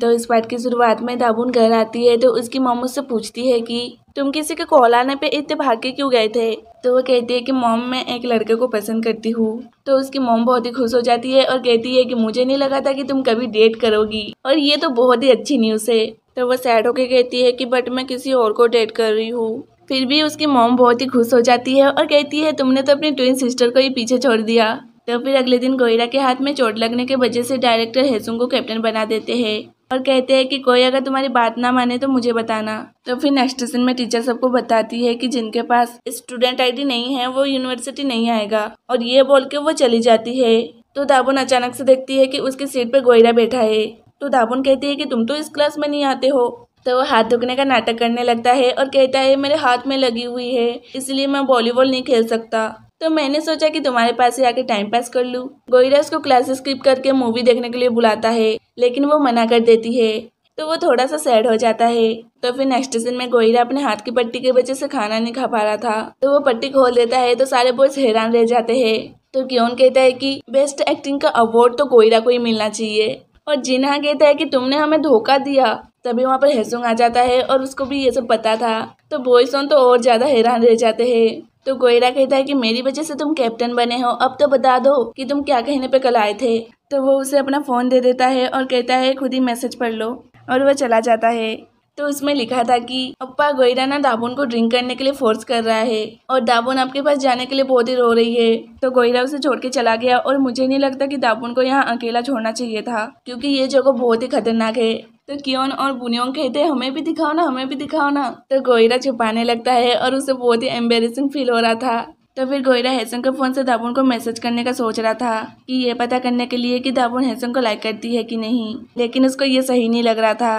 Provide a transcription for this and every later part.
तो इस पार्ट की शुरुआत में दाबून घर आती है तो उसकी मोम उससे पूछती है कि तुम किसी के कॉल आने पे इतने भाग के क्यों गए थे तो वो कहती है कि मोम मैं एक लड़के को पसंद करती हूँ तो उसकी मोम बहुत ही खुश हो जाती है और कहती है कि मुझे नहीं लगा था कि तुम कभी डेट करोगी और ये तो बहुत ही अच्छी न्यूज़ है तो वो सैड होके कहती है कि बट मैं किसी और को डेट कर रही हूँ फिर भी उसकी मोम बहुत ही खुश हो जाती है और कहती है तुमने तो अपनी ट्विन सिस्टर को ही पीछे छोड़ दिया तो फिर अगले दिन गोयरा के हाथ में चोट लगने के वजह से डायरेक्टर हेसुंग को कैप्टन बना देते हैं और कहते हैं कि कोई अगर तुम्हारी बात ना माने तो मुझे बताना तो फिर नेक्स्ट सेशन में टीचर सबको बताती है कि जिनके पास स्टूडेंट आईडी नहीं है वो यूनिवर्सिटी नहीं आएगा और ये बोल के वो चली जाती है तो दाबुन अचानक से देखती है कि उसकी सीट पर गोयरा बैठा है तो दाबुन कहती है कि तुम तो इस क्लास में नहीं आते हो तो वो हाथ धोने का नाटक करने लगता है और कहता है मेरे हाथ में लगी हुई है इसलिए मैं वॉलीबॉल नहीं खेल सकता तो मैंने सोचा कि तुम्हारे पास ही आके टाइम पास कर लूँ गोयरा उसको क्लास स्किप करके मूवी देखने के लिए बुलाता है लेकिन वो मना कर देती है तो वो थोड़ा सा सैड हो जाता है तो फिर नेक्स्ट दिन में गोयरा अपने हाथ की पट्टी के वजह से खाना नहीं खा पा रहा था तो वो पट्टी खोल देता है तो सारे बॉयज हैरान रह जाते हैं तो क्यों कहता है कि बेस्ट एक्टिंग का अवार्ड तो गोयरा को ही मिलना चाहिए और जिन्हा कहता है कि तुमने हमें धोखा दिया तभी वहाँ पर हैसुंग आ जाता है और उसको भी ये सब पता था तो बॉयसोन तो और ज़्यादा हैरान रह जाते हैं तो गोयरा कहता है कि मेरी वजह से तुम कैप्टन बने हो अब तो बता दो कि तुम क्या कहने पे कल आए थे तो वो उसे अपना फ़ोन दे देता है और कहता है खुद ही मैसेज पढ़ लो और वह चला जाता है तो उसमें लिखा था कि अप्पा गोयरा ना दाबून को ड्रिंक करने के लिए फोर्स कर रहा है और दाबून आपके पास जाने के लिए बहुत ही रो रही है तो गोयरा उसे छोड़ के चला गया और मुझे नहीं लगता कि दाबून को यहाँ अकेला छोड़ना चाहिए था क्योंकि ये जगह बहुत ही खतरनाक है तो क्यों और बुनियोंग कहते हैं हमें भी दिखाओ ना हमें भी दिखाओ ना तो गोयरा छुपाने लगता है और उसे बहुत ही एम्बेरसिंग फील हो रहा था तो फिर गोयरा हैसन के फ़ोन से दाबुन को मैसेज करने का सोच रहा था कि ये पता करने के लिए कि दाबुन हैसन को लाइक करती है कि नहीं लेकिन उसको ये सही नहीं लग रहा था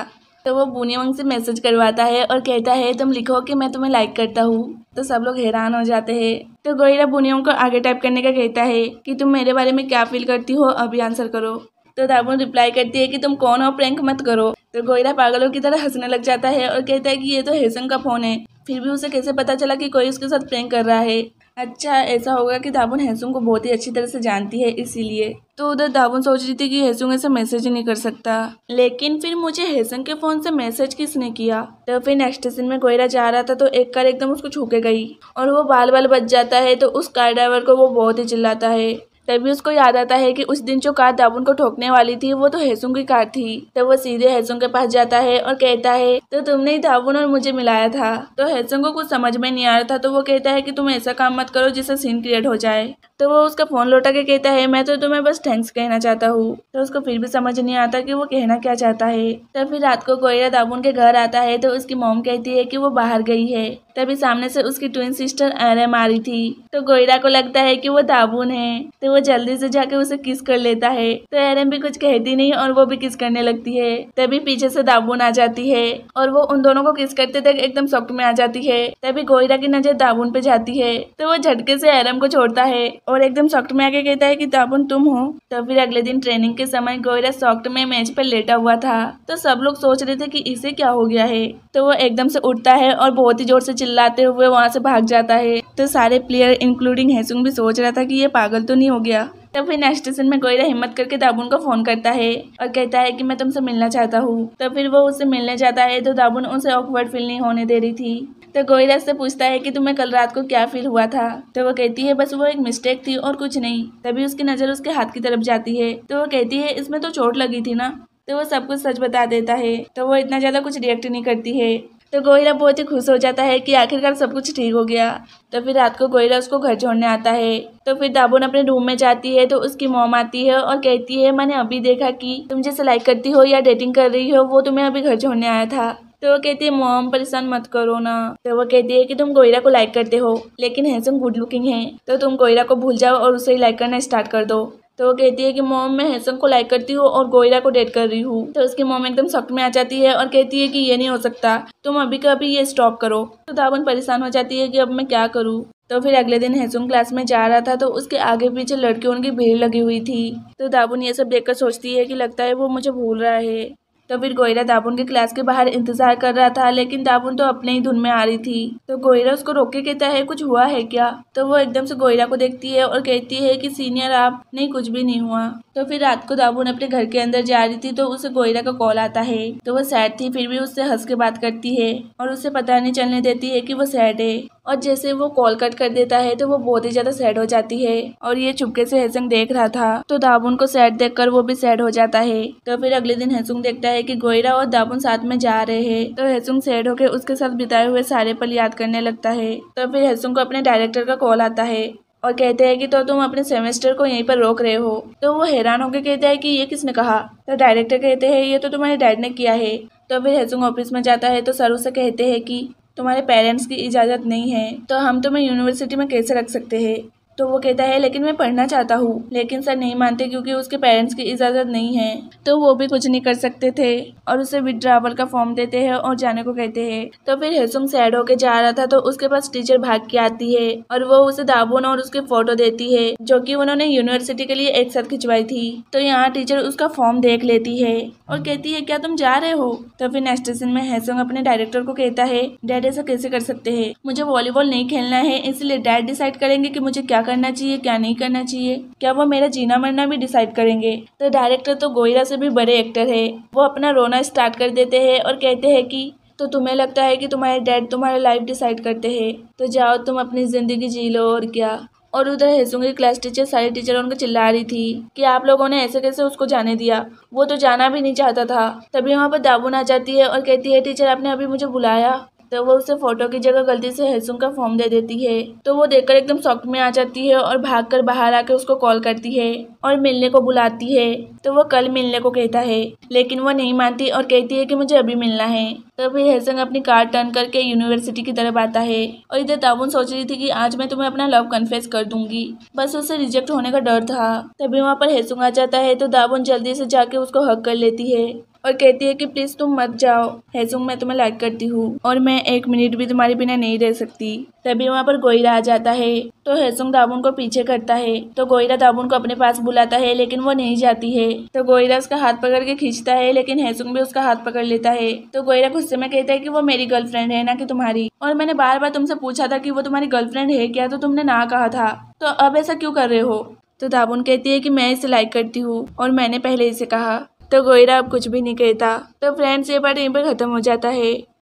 तो वो बुनियोंग से मैसेज करवाता है और कहता है तुम लिखो कि मैं तुम्हें लाइक करता हूँ तो सब लोग हैरान हो जाते हैं तो गोयरा बुनियोंग को आगे टाइप करने का कहता है कि तुम मेरे बारे में क्या फील करती हो अभी आंसर करो तो दामुन रिप्लाई करती है कि तुम कौन हो प्रैंक मत करो तो गोयरा पागलों की तरह हंसने लग जाता है और कहता है कि ये तो हेसन का फ़ोन है फिर भी उसे कैसे पता चला कि कोई उसके साथ प्रैंक कर रहा है अच्छा ऐसा होगा कि दाबुन हेसुंग को बहुत ही अच्छी तरह से जानती है इसीलिए तो उधर दाबुन सोच रही थी कि हैसुंग ऐसे मैसेज नहीं कर सकता लेकिन फिर मुझे हेसुंग के फ़ोन से मैसेज किसने किया तो फिर नेक्स्ट दिन में कोयरा जा रहा था तो एक कार एकदम उसको छूके गई और वो बाल बाल बच जाता है तो उस कार ड्राइवर को वो बहुत ही चिल्लाता है तभी उसको याद आता है कि उस दिन जो कार दाबुन को ठोकने वाली थी वो तो हेसुंग की कार थी तब वो सीधे हेसुंग के पास जाता है और कहता है तो तुमने ही दाबुन और मुझे मिलाया था तो हैसुंग को कुछ समझ में नहीं आ रहा था तो वो कहता है कि तुम ऐसा काम मत करो जिससे सीन क्रिएट हो जाए तो वो उसका फ़ोन लौटा के कहता है मैं तो तुम्हें बस थैंक्स कहना चाहता हूँ तो उसको फिर भी समझ नहीं आता कि वो कहना क्या चाहता है तब फिर रात को कोयरा दाबून के घर आता है तो उसकी मोम कहती है कि वो बाहर गई है तभी सामने से उसकी ट्विन सिस्टर आ मारी थी तो गोयरा को लगता है कि वो दाबून है तो वो जल्दी से जाके उसे किस कर लेता है तो एरम भी कुछ कहती नहीं और वो भी किस करने लगती है तभी पीछे से दाबून आ जाती है और वो उन दोनों को किस करते तक एकदम शॉक में आ जाती है तभी गोयरा की नजर दाबून पे जाती है तो वो झटके से एरम को छोड़ता है और एकदम सॉफ्ट में आके कहता है कि ताबुन तुम हो तो फिर अगले दिन ट्रेनिंग के समय गोयरा सॉफ्ट में मैच पर लेटा हुआ था तो सब लोग सोच रहे थे कि इसे क्या हो गया है तो वो एकदम से उठता है और बहुत ही जोर से चिल्लाते हुए वहाँ से भाग जाता है तो सारे प्लेयर इंक्लूडिंग हैसुंग भी सोच रहा था कि ये पागल तो नहीं हो गया तब फिर नेक्स्ट स्टेशन में गोयरा हिम्मत करके दाबुन को फोन करता है और कहता है कि मैं तुमसे मिलना चाहता हूँ तब फिर वो उससे मिलने जाता है तो दाबुन उसे ऑकवर्ड फील नहीं होने दे रही थी तो कोयला से पूछता है कि तुम्हें कल रात को क्या फील हुआ था तो वो कहती है बस वो एक मिस्टेक थी और कुछ नहीं तभी उसकी नज़र उसके हाथ की तरफ जाती है तो वो कहती है इसमें तो चोट लगी थी ना तो वो सब कुछ सच बता देता है तो वो इतना ज़्यादा कुछ रिएक्ट नहीं करती है तो गोयरा बहुत ही खुश हो जाता है कि आखिरकार सब कुछ ठीक हो गया तो फिर रात को गोयरा उसको घर छोड़ने आता है तो फिर दाबुन अपने रूम में जाती है तो उसकी मोम आती है और कहती है मैंने अभी देखा कि तुम जैसे लाइक करती हो या डेटिंग कर रही हो वो तुम्हें अभी घर छोड़ने आया था तो वो कहती है मोम परेशान मत करो ना तो वो कहती है कि तुम गोयरा को लाइक करते हो लेकिन हैंसम गुड लुकिंग है तो तुम गोयरा को भूल जाओ और उसे लाइक करना स्टार्ट कर दो तो वो कहती है कि मोम मैं हैसम को लाइक करती हूँ और गोयरा को डेट कर रही हूँ तो उसकी मोम एकदम शॉक में आ जाती है और कहती है कि ये नहीं हो सकता तुम अभी का अभी ये स्टॉप करो तो दावन परेशान हो जाती है कि अब मैं क्या करूँ तो फिर अगले दिन हैसुन क्लास में जा रहा था तो उसके आगे पीछे लड़कियों की भीड़ लगी हुई थी तो दाबुन ये सब देखकर सोचती है कि लगता है वो मुझे भूल रहा है तो फिर गोयरा दाबुन के क्लास के बाहर इंतजार कर रहा था लेकिन दाबुन तो अपने ही धुन में आ रही थी तो गोयरा उसको रोक के कहता है कुछ हुआ है क्या तो वो एकदम से गोयरा को देखती है और कहती है कि सीनियर आप नहीं कुछ भी नहीं हुआ तो फिर रात को दामुन अपने घर के अंदर जा रही थी तो उसे गोयरा का कॉल आता है तो वो सैड थी फिर भी उससे हंस के बात करती है और उसे पता नहीं चलने देती है कि वो सैड है और जैसे वो कॉल कट कर देता है तो वो बहुत ही ज्यादा सैड हो जाती है और ये चुपके से हेसंग देख रहा था तो दाबुन को सैड देखकर वो भी सैड हो जाता है तो फिर अगले दिन हेसुंग देखता है कि गोयरा और दाबुन साथ में जा रहे हैं तो हेसुंग सैड होकर उसके साथ बिताए हुए सारे पल याद करने लगता है तो फिर हेसुंग को अपने डायरेक्टर का कॉल आता है और कहते हैं कि तो तुम अपने सेमेस्टर को यहीं पर रोक रहे हो तो वो हैरान होकर कहता है कि ये किसने कहा तो डायरेक्टर कहते हैं ये तो तुम्हारे डैड ने किया है तो फिर हेजुंग ऑफिस में जाता है तो सर उसे कहते हैं कि तुम्हारे पेरेंट्स की इजाज़त नहीं है तो हम तुम्हें यूनिवर्सिटी में कैसे रख सकते हैं तो वो कहता है लेकिन मैं पढ़ना चाहता हूँ लेकिन सर नहीं मानते क्योंकि उसके पेरेंट्स की इजाज़त नहीं है तो वो भी कुछ नहीं कर सकते थे और उसे विड्रावल का फॉर्म देते हैं और जाने को कहते हैं तो फिर हेसुम सैड होकर जा रहा था तो उसके पास टीचर भाग के आती है और वो उसे दाबुन और उसकी फोटो देती है जो कि उन्होंने यूनिवर्सिटी के लिए एक साथ खिंचवाई थी तो यहाँ टीचर उसका फॉर्म देख लेती है और कहती है क्या तुम जा रहे हो तो फिर नेक्स्ट सीन में हैसोंग अपने डायरेक्टर को कहता है डैड ऐसा कैसे कर सकते है मुझे वॉलीबॉल नहीं खेलना है इसलिए डैड डिसाइड करेंगे की मुझे क्या करना चाहिए क्या नहीं करना चाहिए क्या वो मेरा जीना मरना भी डिसाइड करेंगे तो डायरेक्टर तो गोयरा से भी बड़े एक्टर है वो अपना रोना स्टार्ट कर देते हैं और कहते हैं कि तो तुम्हें लगता है कि तुम्हारे डैड तुम्हारी लाइफ डिसाइड करते हैं तो जाओ तुम अपनी ज़िंदगी जी लो और क्या और उधर हेसुंगी क्लास टीचर सारी टीचर उनको चिल्ला रही थी कि आप लोगों ने ऐसे कैसे उसको जाने दिया वो तो जाना भी नहीं चाहता था तभी वहाँ पर दाबू आ जाती है और कहती है टीचर आपने अभी मुझे बुलाया तो वो उसे फोटो की जगह गलती से हैसुंग का फॉर्म दे देती है तो वो देखकर एकदम शॉक में आ जाती है और भागकर बाहर आकर उसको कॉल करती है और मिलने को बुलाती है तो वो कल मिलने को कहता है लेकिन वो नहीं मानती और कहती है कि मुझे अभी मिलना है तभी तो हैसंग अपनी कार टर्न करके यूनिवर्सिटी की तरफ आता है और इधर ताबुन सोच रही थी कि आज मैं तुम्हें अपना लव कन्फेस कर दूंगी बस उसे रिजेक्ट होने का डर था तभी वहाँ पर हैसुंग आ जाता है तो दाबुन जल्दी से जाके उसको हक कर लेती है और कहती है कि प्लीज़ तुम मत जाओ हैजुंग मैं तुम्हें लाइक करती हूँ और मैं एक मिनट भी तुम्हारे बिना नहीं रह सकती तभी वहाँ पर गोईरा आ जाता है तो हैसुंग दाबुन को पीछे करता है तो गोईरा दाबुन को अपने पास बुलाता है लेकिन वो नहीं जाती है तो गोईरा उसका हाथ पकड़ के खींचता है लेकिन हैसुंग भी उसका हाथ पकड़ लेता है तो गोईरा गुस्से में कहता है कि वो मेरी गर्लफ्रेंड है ना कि तुम्हारी और मैंने बार बार तुमसे पूछा था कि वो तुम्हारी गर्लफ्रेंड है क्या तो तुमने ना कहा था तो अब ऐसा क्यों कर रहे हो तो दाबुन कहती है कि मैं इसे लाइक करती हूँ और मैंने पहले इसे कहा तो गोयरा अब कुछ भी नहीं कहता तो फ्रेंड्स ये पार्ट यहीं पर ख़त्म हो जाता है